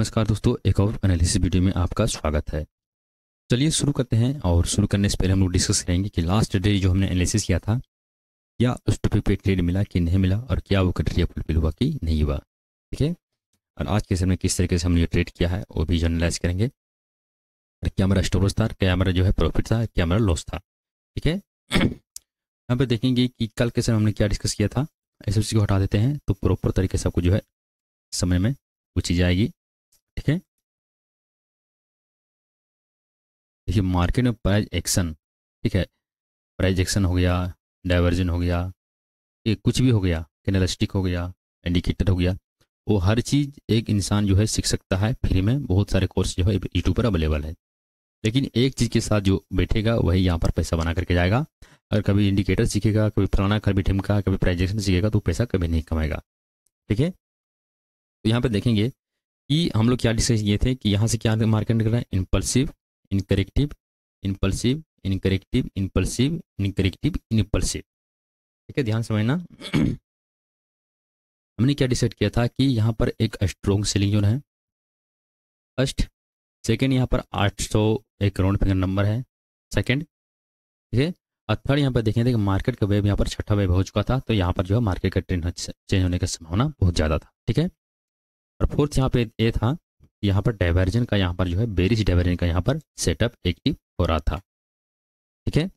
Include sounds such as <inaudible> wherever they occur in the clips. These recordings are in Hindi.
नमस्कार दोस्तों एक और एनालिसिस वीडियो में आपका स्वागत है चलिए शुरू करते हैं और शुरू करने से पहले हम लोग डिस्कस करेंगे कि लास्ट डे जो हमने एनालिसिस किया था क्या उस टॉपिक पे ट्रेड मिला कि नहीं मिला और क्या वो क्राइटेरिया फुलफिल हुआ कि नहीं हुआ ठीक है और आज के समय किस तरीके से हमने ट्रेड किया है वो भी जर्नलाइज करेंगे और क्या हमारा स्टोरेज था क्या हमारा जो है प्रॉफिट था क्या हमारा लॉस था ठीक है यहाँ पर देखेंगे कि कल के समय हमने क्या डिस्कस किया था एस को हटा देते हैं तो प्रॉपर तरीके से आपको जो है समय में वो जाएगी आएगी ठीक है देखिए मार्केट में प्राइज एक्शन ठीक है प्राइज एक्शन हो गया डाइवर्जन हो गया ये कुछ भी हो गया कैनलिस्टिक हो गया इंडिकेटर हो गया वो हर चीज़ एक इंसान जो है सीख सकता है फ्री में बहुत सारे कोर्स जो है यूट्यूब पर अवेलेबल है लेकिन एक चीज़ के साथ जो बैठेगा वही यहाँ पर पैसा बना करके जाएगा अगर कभी इंडिकेटर सीखेगा कभी फलाना कभी ठिमका कभी प्राइजेक्शन सीखेगा तो पैसा कभी नहीं कमाएगा ठीक है तो यहाँ पर देखेंगे कि हम लोग क्या डिस्कस किए थे कि यहाँ से क्या मार्केट करना है impulsive and corrective impulsive and corrective impulsive and corrective impulsive ठीक है ध्यान समझना <clears throat> हमने क्या डिसाइड किया था कि यहाँ पर एक स्ट्रॉन्ग सेलिंग जोन है फर्स्ट सेकेंड यहाँ पर आठ सौ एक राउंड फिंगर नंबर है सेकेंड ठीक है और थर्ड यहाँ पर देखें थे कि मार्केट का वेब यहाँ पर छठा वेब हो चुका था तो यहाँ पर जो है मार्केट का ट्रेंड चेंज होने की संभावना बहुत ज़्यादा था ठीक है और फोर्थ यहाँ पे ये था यहाँ पर डाइवर्जन का यहाँ पर जो है बेरिज डाइवर्जन का यहाँ पर सेटअप एक्टिव हो रहा था ठीक है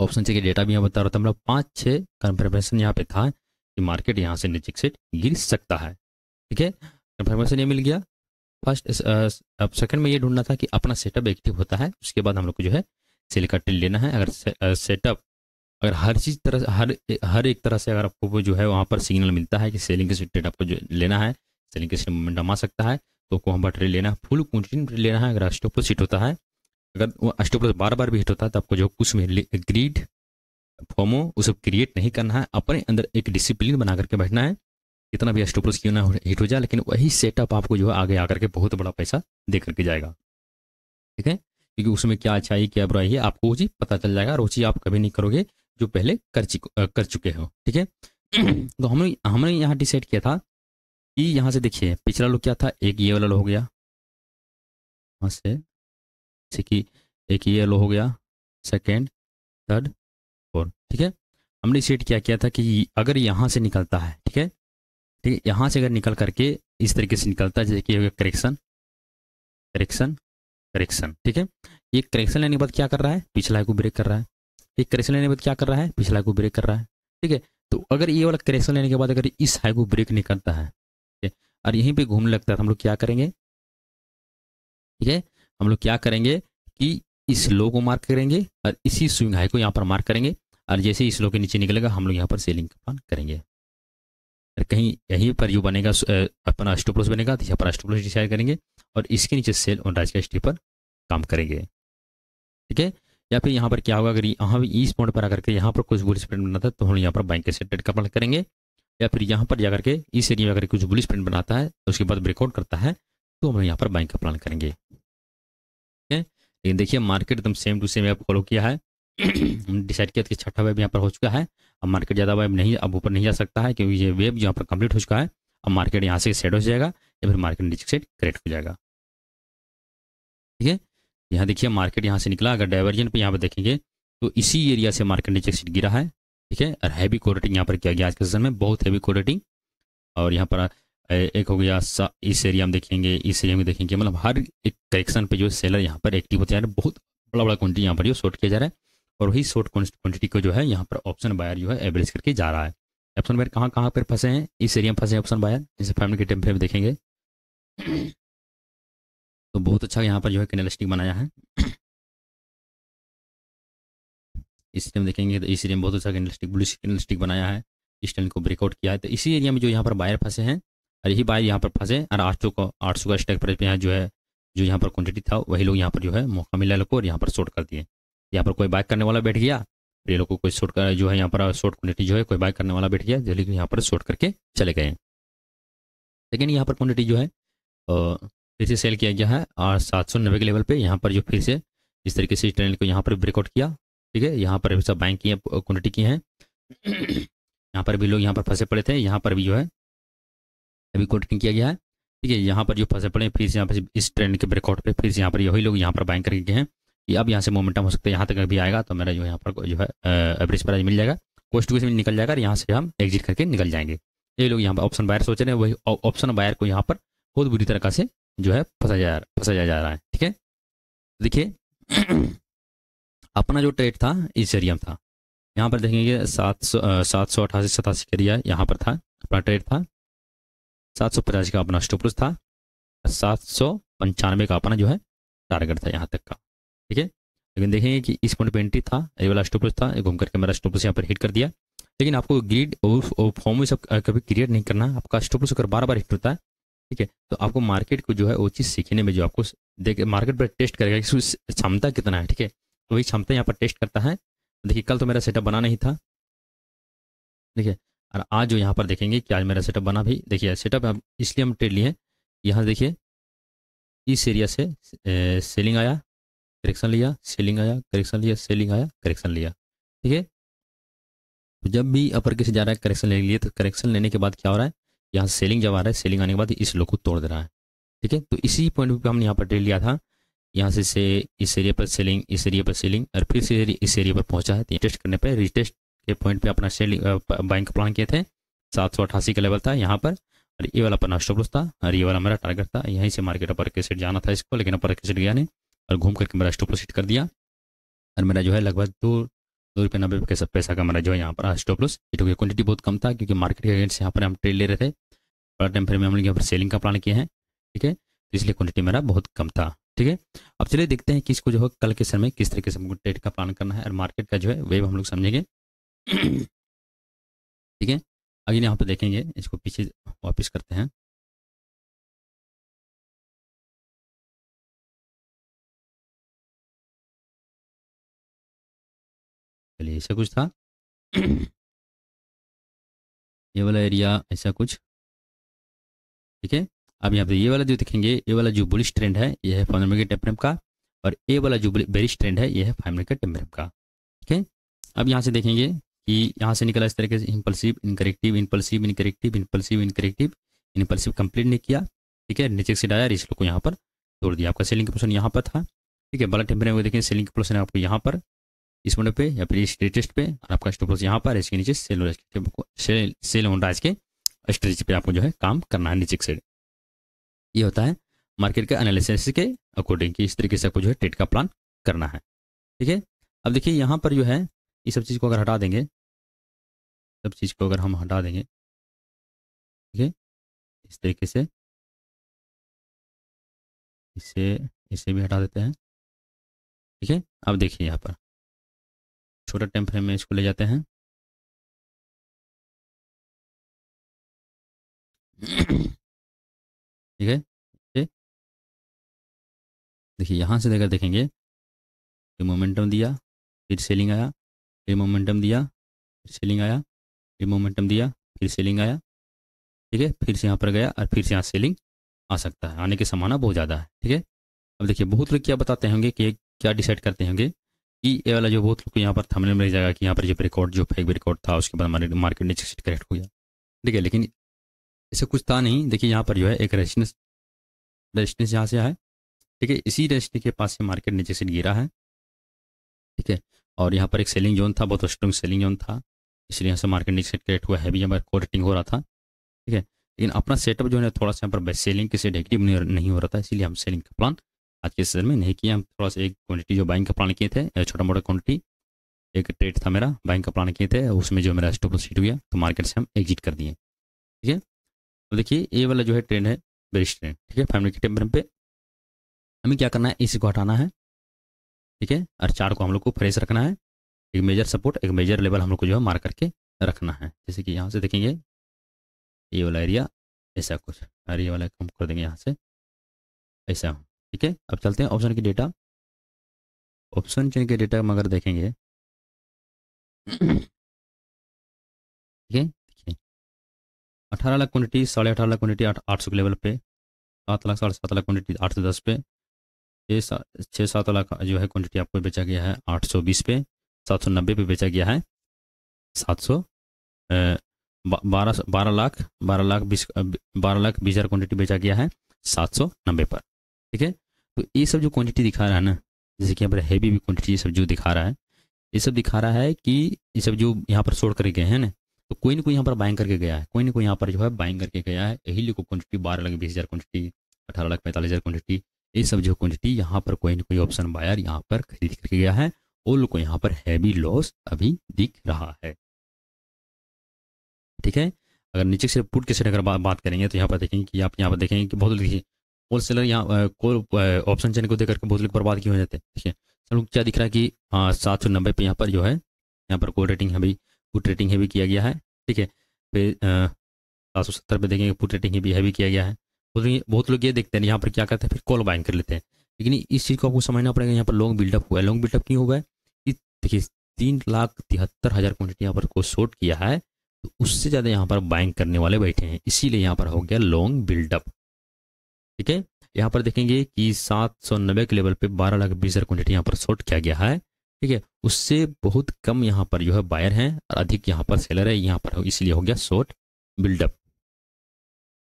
ऑप्शन सी के डेटा भी यहाँ बता रहा था मतलब पाँच छः कन्फर्मेशन यहाँ पे था कि मार्केट यहाँ से नीचे से गिर सकता है ठीक है कन्फर्मेशन ये मिल गया फर्स्ट अब सेकंड में ये ढूंढना था कि अपना सेटअप एक्टिव होता है उसके बाद हम लोग को जो है सेल का टिल लेना है अगर सेटअप अगर हर चीज़ तरह हर हर एक तरह से अगर आपको जो है वहाँ पर सिग्नल मिलता है कि सेलिंग के सेटअप को जो लेना है सेलिंग कैसे मोमेंटम आ सकता है तो कोहम्बा ट्रेड लेना है फुल क्वान्टिटी में लेना है अगर अस्टोप्लस हिट होता है अगर वो अस्टोप्लस बार बार भी हिट होता है तो आपको जो कुछ में ग्रीड फॉर्मो वो सब क्रिएट नहीं करना है अपने अंदर एक डिसिप्लिन बना करके बैठना है कितना भी अस्टोप्लस क्यों ना हिट हो जाए लेकिन वही सेटअप आपको जो है आगे आकर के बहुत बड़ा पैसा दे करके जाएगा ठीक है क्योंकि उसमें क्या अच्छाई क्या बुराई है आपको वो चीज़ पता चल जाएगा और वो चीज़ आप कभी नहीं करोगे जो पहले कर चुके कर चुके हो ठीक है <clears throat> तो हमने हमने यहाँ डिसाइड किया था ई यहाँ से देखिए पिछला लुक क्या था एक ये वाला लो हो गया यहाँ से जैसे कि एक ये लो हो गया सेकेंड थर्ड फोर्थ ठीक है हमने सेट क्या किया था कि अगर यहाँ से निकलता है ठीक है ठीक है यहाँ से अगर निकल करके इस तरीके से निकलता है जैसे कि करेक्शन करेक्शन करेक्शन ठीक है ये करेक्शन लेने के बाद क्या कर रहा है पिछला को ब्रेक कर रहा है ये करेक्शन लेने के बाद क्या कर रहा है पिछला को ब्रेक कर रहा है ठीक है तो अगर ये वाला करेक्शन लेने के बाद अगर इस हाई को ब्रेक नहीं करता है है और यहीं पे घूमने लगता है तो हम लोग क्या करेंगे ठीक है हम लोग क्या करेंगे कि इस लो को मार्क करेंगे और इसी स्विंग हाई को यहाँ पर मार्क करेंगे और जैसे इस लो के नीचे निकलेगा हम लोग यहाँ पर सेलिंग प्लान करेंगे और कहीं यहीं पर जो बनेगा अपना स्टोप्लस बनेगा तो यहाँ पर स्टोप्लस डिसाइड करेंगे और इसके नीचे सेल ऑन राइज का स्टे पर काम करेंगे ठीक है या फिर यहाँ पर क्या होगा अगर यहाँ भी इस पॉइंट पर आकर के यहाँ पर कुछ बुलिस प्रिंट था तो हम यहाँ पर बैंक के सेट का प्लान करेंगे या फिर यहाँ पर जाकर के इस एरिया में अगर कुछ बुलिस प्रिंट बनाता है तो उसके बाद ब्रेकआउट करता है तो हम यहाँ पर बाइंग का प्लान करेंगे ठीक है लेकिन देखिए मार्केट एकदम सेम टू सेम आप फॉलो किया है डिसाइड <clears throat> किया कि छठा वेब यहाँ पर हो चुका है अब मार्केट ज़्यादा वेब नहीं अब ऊपर नहीं जा सकता है क्योंकि ये वेब यहाँ पर कंप्लीट हो चुका है अब मार्केट यहाँ से सेट हो जाएगा या फिर मार्केट नीचे सेट क्रिएट हो जाएगा ठीक है यहाँ देखिए मार्केट यहाँ से निकला अगर डाइवर्जन पर यहाँ पर देखेंगे तो इसी एरिया से मार्केट नीचे सेट गिरा है ठीक है और हैवी कोडेटिंग यहाँ पर किया गया आज के सीजन में बहुत हैवी कोडेटिंग और यहाँ पर एक हो गया इस एरिया में देखेंगे इस एरिया में देखेंगे मतलब हर एक करेक्शन पे जो सेलर यहाँ पर एक्टिव होते जा रहे बहुत बड़ा बड़ा क्वान्टिटी यहाँ पर जो शॉर्ट किया जा रहा है और वही शॉर्ट क्वान्टिटी को जो है यहाँ पर ऑप्शन बायर जो है एवरेज करके जा रहा है ऑप्शन बायर कहाँ कहाँ पर फंसे हैं इस एरिया में फंसे हैं ऑप्शन बायर जैसे फैमिली के टेम्पे में देखेंगे तो बहुत अच्छा यहाँ पर जो है कैनलिस्टिक बनाया है इसलिए हम देखेंगे तो इस एरिया में बहुत अच्छा candlestick blue candlestick बनाया है इस टैंड को ब्रेकआउट किया है तो इसी एरिया में जो यहाँ पर बायर फंसे हैं और यही बायर यहाँ पर फंसे और आठ सौ का आठ सौ का स्टेक प्राइस यहाँ जो है जो यहाँ पर क्वान्टिटी था वही लोग यहाँ पर जो है मौका मिला लोग को और यहाँ पर शॉर्ट कर दिए यहाँ पर कोई बाइक करने वाला बैठ गया फिर ये लोग को कोई शॉर्ट कर जो है यहाँ पर शॉर्ट क्वान्टिटी जो है कोई बाइक करने वाला बैठ गया जो लेकिन यहाँ पर शॉर्ट करके चले गए लेकिन यहाँ पर क्वान्टिटी जो है फिर से सेल किया गया है और सात सौ नब्बे के लेवल पर यहाँ पर जो फिर से इस तरीके से इस ट्रेंड को यहाँ पर ब्रेकआउट किया ठीक है यहाँ पर सब बैंक की क्वान्टिटी की हैं यहाँ पर भी लोग यहाँ पर फंसे पड़े थे यहाँ पर भी जो है अभी कोटिंग किया गया है ठीक है यहाँ पर जो फंसे पड़े फिर से यहाँ पर इस ट्रेंड के ब्रेकआउट पे फिर से यहाँ पर यही लोग यहाँ पर बाइंग करके गए हैं कि अब यहाँ से मोमेंटम हो सकता है यहाँ तक अभी आएगा तो मेरा जो यहाँ पर जो है एवरेज प्राइस मिल जाएगा कोस्ट टू में निकल जाएगा और यहाँ से हम एग्जिट करके निकल जाएंगे ये लोग यहाँ पर ऑप्शन बायर सोच रहे हैं वही ऑप्शन बायर को यहाँ पर बहुत बुरी तरह से जो है फंसा जा फंसा जा रहा है ठीक है देखिए अपना जो ट्रेड था इथेरियम था यहाँ पर देखेंगे सात सौ सात सौ अठासी सतासी का दिया यहाँ पर था अपना ट्रेड था सात सौ पचासी का अपना स्टोपलस था सात सौ पंचानवे का अपना जो है टारगेट था यहाँ तक का ठीक है लेकिन देखेंगे कि इस पॉइंट पर एंट्री था ये वाला स्टोपलस था घूम करके मेरा स्टोपलस यहाँ पर हिट कर दिया लेकिन आपको ग्रीड और फॉर्म सब कभी क्रिएट नहीं करना आपका स्टोपलस अगर बार बार हिट होता है ठीक है तो आपको मार्केट को जो है वो चीज़ सीखने में जो आपको देख मार्केट पर टेस्ट करेगा कि क्षमता कितना है ठीक है तो वही क्षमता यहाँ पर टेस्ट करता है देखिए कल तो मेरा सेटअप बना नहीं था देखिए और आज जो यहाँ पर देखेंगे कि आज मेरा सेटअप बना भी देखिए सेटअप इसलिए हम ट्रेड लिए यहाँ देखिए इस एरिया से सेलिंग आया करेक्शन लिया सेलिंग आया करेक्शन लिया सेलिंग आया करेक्शन लिया ठीक है तो जब भी अपर किसी जा रहा है करेक्शन लेने लिए तो करेक्शन लेने के बाद क्या हो रहा है यहाँ सेलिंग जब आ रहा है सेलिंग आने के बाद इस लोग को तोड़ दे रहा है ठीक है तो इसी पॉइंट पर हमने यहाँ पर ट्रेड लिया था यहाँ से से इस एरिया पर सेलिंग इस एरिया पर सेलिंग और फिर से इस एरिया पर पहुंचा है तो टेस्ट करने पर रिटेस्ट के पॉइंट पे अपना सेलिंग बाइंग का प्लान किए थे सात सौ अठासी का लेवल था यहाँ पर और ये वाला अपना स्टॉपलस था और ये वाला मेरा टारगेट था यहीं से मार्केट अपर के सेट जाना था इसको लेकिन अपर के सेट गया नहीं और घूम करके मेरा स्टॉपलॉस हिट कर दिया और मेरा जो है लगभग दो दो रुपये नब्बे पैसा पैसा का मेरा जो है यहाँ पर स्टॉपलॉस हिट हो गया क्वान्टिटी बहुत कम था क्योंकि मार्केट के अगेंस्ट यहाँ पर हम ट्रेड ले रहे थे बड़ा टाइम फिर में हम लोग यहाँ पर सेलिंग का प्लान किए हैं ठीक है इसलिए क्वांटिटी मेरा बहुत कम था ठीक है अब चलिए देखते हैं कि इसको जो है कल के समय किस तरीके से हमको ट्रेड का प्लान करना है और मार्केट का जो है वेव हम लोग समझेंगे ठीक है अगले यहाँ पर देखेंगे इसको पीछे वापस करते हैं चलिए ऐसा कुछ था ये वाला एरिया ऐसा कुछ ठीक है अब यहाँ पे ये वाला जो देखेंगे ये वाला जो बुलिश ट्रेंड है यह है फाइव मिनट के टेम्परेम का और ए वाला जो बेरिश ट्रेंड है यह है फाइव मिनट टेम्परम का ठीक है अब यहाँ से देखेंगे कि यहाँ से निकला इस तरीके से impulsive and corrective impulsive and corrective impulsive and corrective impulsive complete नहीं किया ठीक है नीचे से डायर इसलो को यहाँ पर तोड़ दिया आपका सेलिंग पोर्सन यहाँ पर था ठीक है बड़ा टेम्परम को देखेंगे सेलिंग पोर्सन है आपको यहाँ पर इस मोड पे या फिर इस लेटेस्ट पे और आपका स्टॉप लॉस यहाँ पर इसके नीचे सेल सेल ऑन राइज के स्ट्रेच पे आपको जो है काम करना है नीचे साइड ये होता है मार्केट के एनालिसिस के अकॉर्डिंग कि इस तरीके से आपको जो है ट्रेड का प्लान करना है ठीक है अब देखिए यहाँ पर जो है ये सब चीज़ को अगर हटा देंगे सब चीज़ को अगर हम हटा देंगे ठीक है इस तरीके से इसे इसे भी हटा देते हैं ठीक है अब देखिए यहाँ पर छोटा टाइम फ्रेम में इसको ले जाते हैं <clears throat> देखिए यहाँ से देकर देखेंगे फिर मोमेंटम दिया फिर सेलिंग आया फिर मोमेंटम दिया फिर सेलिंग आया फिर मोमेंटम दिया फिर सेलिंग आया ठीक है फिर से यहाँ पर गया और फिर से यहाँ सेलिंग आ सकता है आने की संभावना बहुत ज़्यादा है ठीक है अब देखिए बहुत लोग क्या बताते होंगे कि क्या डिसाइड करते होंगे कि ये वाला जो बहुत लोग यहाँ पर थमने में रह जाएगा कि यहाँ पर जो रिकॉर्ड जो फेक रिकॉर्ड था उसके बाद हमारे मार्केट ने करेक्ट हो गया ठीक है लेकिन ऐसे कुछ था नहीं देखिए यहाँ पर जो है एक रेजिस्टेंस रेजिस्टेंस यहाँ से आया है ठीक है इसी रेंज के पास से मार्केट नीचे से गिरा है ठीक है और यहाँ पर एक सेलिंग जोन था बहुत स्ट्रॉन्ग सेलिंग जोन था इसलिए यहाँ से मार्केट नीचे क्रिएट हुआ हैवी यहाँ पर कोरेटिंग हो रहा था ठीक है लेकिन अपना सेटअप जो है थोड़ा सा यहाँ पर सेलिंग के नेगेटिव नहीं हो रहा था इसीलिए हम सेलिंग का प्लान आज के सीजन में नहीं किया हम थोड़ा सा एक क्वान्टिटी जो बाइंग का प्लान किए थे छोटा मोटा क्वान्टिटी एक ट्रेड था मेरा बाइंग का प्लान किए थे उसमें जो मेरा स्टॉप सीट हुआ तो मार्केट से हम एग्जिट कर दिए ठीक है तो देखिए ये वाला जो है ट्रेंड है बेस्ट ट्रेंड ठीक है फैमिली के टेम्पर पे हमें क्या करना है को हटाना है ठीक है और चार को हम लोग को फ्रेश रखना है एक मेजर सपोर्ट एक मेजर लेवल हम लोग को जो है मार करके रखना है जैसे कि यहाँ से देखेंगे ये वाला एरिया ऐसा कुछ और ये वाला कम कर देंगे यहाँ से ऐसा ठीक है अब चलते हैं ऑप्शन की डेटा ऑप्शन चेन के डेटा मगर अगर देखेंगे ठीक है देखिए अठारह लाख क्वान्टिटी साढ़े अठारह लाख क्वान्टिटी आठ सौ के लेवल पे सात लाख साढ़े सात लाख क्वान्टिटी आठ सौ दस पे छः सात लाख वाला जो है क्वांटिटी आपको बेचा गया है आठ सौ बीस पे सात सौ नब्बे पे बेचा गया है सात सौ बारह बारह लाख बारह लाख बीस बारह लाख बीस हज़ार क्वान्टिटी बेचा गया है सात सौ नब्बे पर ठीक है तो ये सब जो क्वांटिटी दिखा रहा है ना जैसे कि यहाँ पर हैवी भी क्वांटिटी ये सब जो दिखा रहा है ये सब दिखा रहा है कि ये सब जो यहाँ पर छोड़ करके गए हैं ना तो कोई ना कोई यहाँ पर बाइंग करके गया है कोई ना कोई यहाँ पर जो है बाइंग करके गया है यही लिखो क्वान्टिटी बारह लाख बीस हज़ार क्वान्टिटी अठारह लाख पैंतालीस हज़ार क्वान्टिटी ये सब जो क्वान्टिटी यहाँ पर कोई ना कोई ऑप्शन बायर यहाँ पर खरीद करके गया है ओल को यहाँ पर हैवी लॉस अभी दिख रहा है ठीक है अगर नीचे से पुट के सेट अगर बा, बात करेंगे तो यहाँ पर देखेंगे कि आप यहाँ पर देखेंगे कि बहुत देखिए होल सेलर यहाँ कोल ऑप्शन चेन को देख करके बहुत लोग बर्बाद क्यों हो जाते हैं है सर लोग क्या दिख रहा है कि हाँ, सात सौ नब्बे पर यहाँ पर जो है यहाँ पर कोल रेटिंग भी पुट रेटिंग भी किया गया है ठीक है फिर सात सौ सत्तर पर देखेंगे पुट रेटिंग है भी किया गया है बहुत लोग ये देखते हैं यहाँ पर क्या करते हैं फिर कॉल बाइंग कर लेते हैं लेकिन इस चीज़ को आपको समझना पड़ेगा यहाँ पर लॉन्ग बिल्डअप हुआ है लॉन्ग बिल्डअप क्यों हुआ है कि देखिए तीन लाख तिहत्तर हज़ार क्वान्टिटी यहाँ पर को शॉर्ट किया है तो उससे ज़्यादा यहाँ पर बाइंग करने वाले बैठे हैं इसीलिए यहाँ पर हो गया लॉन्ग बिल्डअप ठीक है यहाँ पर देखेंगे कि सात सौ नब्बे के लेवल पे बारह लाख बीस हज़ार क्वान्टिटी यहाँ पर शॉर्ट किया गया है ठीक है उससे बहुत कम यहाँ पर जो है बायर हैं और अधिक यहाँ पर सेलर है यहाँ पर इसलिए हो गया शॉर्ट बिल्डअप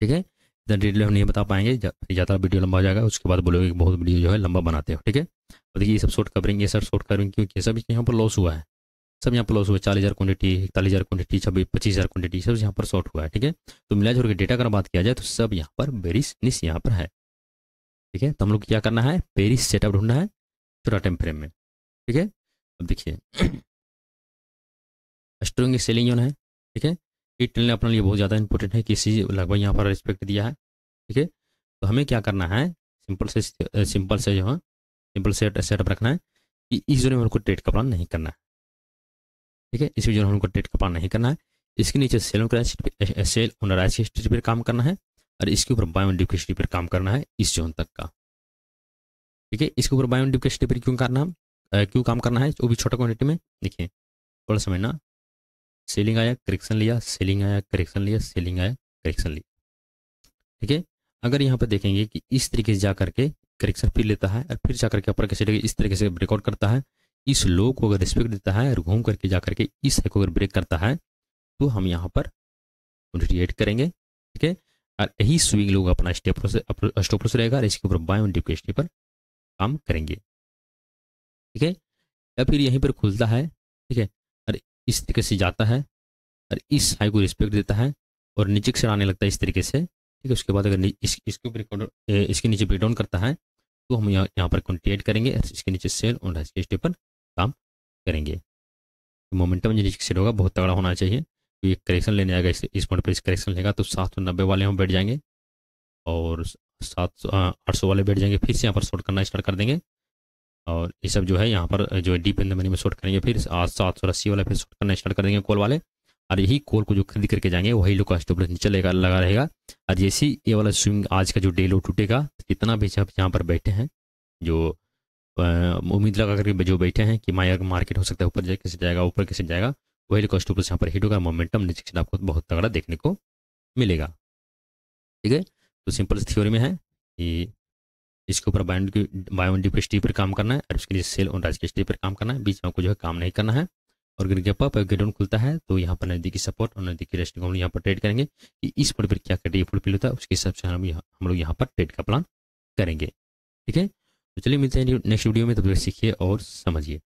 ठीक है देन डिटेल हम नहीं बता पाएंगे ज़्यादा वीडियो लंबा हो जाएगा उसके बाद बोलोगे बहुत वीडियो जो है लंबा बनाते हो ठीक है और तो देखिए ये सब शॉर्ट कवरिंग ये सब शॉर्ट कवरिंग क्योंकि सब यहाँ पर लॉस हुआ है सब यहाँ पर लॉस हुआ है चालीस हज़ार क्वान्टिटी इकतालीस हज़ार क्वान्टिटी छब्बीस पच्चीस हज़ार क्वान्टिटी सब यहाँ पर शॉर्ट हुआ है ठीक है तो मिला जुल के डेटा अगर बात किया जाए तो सब यहाँ पर बेरिस निस यहाँ पर है ठीक है तो हम लोग क्या करना है पेरिस सेटअप ढूंढना है छोटा टाइम फ्रेम में ठीक है अब देखिए स्ट्रॉन्ग सेलिंग जोन है ठीक है डिटेल अपने लिए बहुत ज़्यादा इंपॉर्टेंट है किसी लगभग यहाँ पर रिस्पेक्ट दिया है ठीक है तो हमें क्या करना है सिंपल से सिंपल से जो है सिंपल सेट सेटअप रखना है कि इस जोन में हमको ट्रेड का प्लान नहीं करना है ठीक है इसी जोन में हमको ट्रेड का प्लान नहीं करना है इसके नीचे सेल ऑनर सेल ऑनर आई हिस्ट्री पर काम करना है और इसके ऊपर बायो हिस्ट्री पर काम करना है इस जोन तक का ठीक है इसके ऊपर बायोन हिस्ट्री पर क्यों करना है क्यों काम करना है वो भी छोटा क्वान्टिटी में देखिए थोड़ा समझना सेलिंग आया करेक्शन लिया सेलिंग आया करेक्शन लिया सेलिंग आया करेक्शन लिया ठीक है अगर यहाँ पर देखेंगे कि इस तरीके से जा करके करेक्शन फिर लेता है और फिर जा करके अपर कैसे इस तरीके से ब्रेकआउट करता है इस लो को अगर रिस्पेक्ट देता है और घूम करके जा करके इस हाई को अगर ब्रेक करता है तो हम यहाँ पर रिएट करेंगे ठीक है और यही स्विंग लोग अपना स्टेप स्टॉप लॉस रहेगा और इसके ऊपर बाय डिप के पर काम करेंगे ठीक है या फिर यहीं पर खुलता है ठीक है इस तरीके से जाता है और इस हाई को रिस्पेक्ट देता है और नीचे से आने लगता है इस तरीके से ठीक है उसके बाद अगर इस, इसके ऊपर इसके नीचे ब्रेक डाउन करता है तो हम यहाँ यहाँ पर कंटेट करेंगे इसके नीचे सेल और हाई स्टेप पर काम करेंगे तो मोमेंटम जो नीचे सेल होगा बहुत तगड़ा होना चाहिए तो एक करेक्शन लेने आएगा इस इस पॉइंट पर इस करेक्शन लेगा तो सात सौ नब्बे वाले हम बैठ जाएंगे और सात सौ आठ सौ वाले बैठ जाएंगे फिर से यहाँ पर शॉर्ट करना स्टार्ट कर देंगे और ये सब जो है यहाँ पर जो है डीप इन द मनी में शॉर्ट करेंगे फिर आज सात सौ अस्सी वाला फिर शॉर्ट करना स्टार्ट कर देंगे कॉल वाले और यही कॉल को जो खरीद करके जाएंगे वही लोग का स्टॉप नीचे लगा लगा रहेगा और जैसे ये वाला स्विंग आज का जो डे लो टूटेगा जितना भी जब यहाँ पर बैठे हैं जो उम्मीद लगा करके जो बैठे हैं कि माया मार्केट हो सकता है ऊपर जाए कैसे जाएगा ऊपर कैसे जाएगा वही लोग का स्टॉप यहाँ पर हिट होगा मोमेंटम नीचे आपको बहुत तगड़ा देखने को मिलेगा ठीक है तो सिंपल थ्योरी में है कि इसके ऊपर बायो की बायोन पर काम करना है और इसके लिए सेल ऑन राजकेस्टी पर काम करना है बीच में आपको जो है काम नहीं करना है और अगर गैप अपर गेडाउन खुलता है तो यहाँ पर नजदीकी सपोर्ट और नजदीकी रेस्टिंग हम लोग यहाँ पर ट्रेड करेंगे कि इस पॉइंट पर क्या कटे फुलफिल होता है उसके हिसाब से हम हम लोग यहाँ पर ट्रेड का प्लान करेंगे ठीक है तो चलिए मिलते हैं नेक्स्ट वीडियो में तब तो तक सीखिए और समझिए